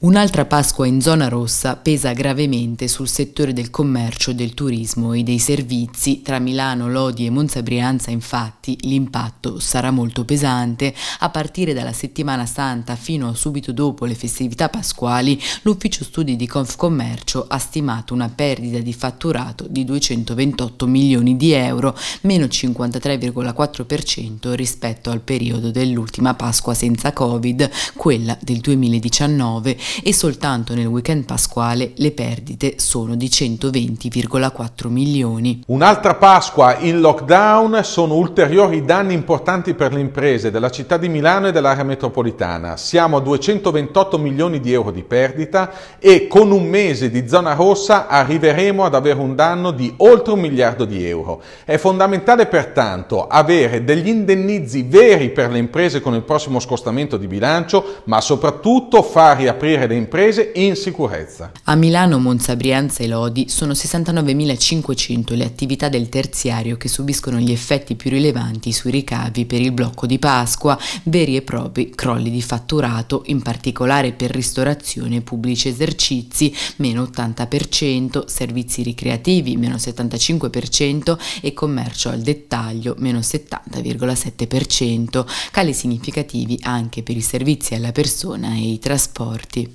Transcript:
Un'altra Pasqua in zona rossa pesa gravemente sul settore del commercio, del turismo e dei servizi. Tra Milano, Lodi e Monza Brianza, infatti l'impatto sarà molto pesante. A partire dalla settimana santa fino a subito dopo le festività pasquali, l'ufficio studi di Confcommercio ha stimato una perdita di fatturato di 228 milioni di euro, meno 53,4% rispetto al periodo dell'ultima Pasqua senza Covid, quella del 2019 e soltanto nel weekend pasquale le perdite sono di 120,4 milioni. Un'altra Pasqua in lockdown sono ulteriori danni importanti per le imprese della città di Milano e dell'area metropolitana. Siamo a 228 milioni di euro di perdita e con un mese di zona rossa arriveremo ad avere un danno di oltre un miliardo di euro. È fondamentale pertanto avere degli indennizi veri per le imprese con il prossimo scostamento di bilancio, ma soprattutto far riaprire famiglie ed imprese in sicurezza. A Milano, Monza, Brianza e Lodi sono 69.500 le attività del terziario che subiscono gli effetti più rilevanti sui ricavi per il blocco di Pasqua, veri e propri crolli di fatturato, in particolare per ristorazione e pubblici esercizi, meno 80%, servizi ricreativi, meno 75% e commercio al dettaglio, meno 70,7%, cali significativi anche per i servizi alla persona e i trasporti.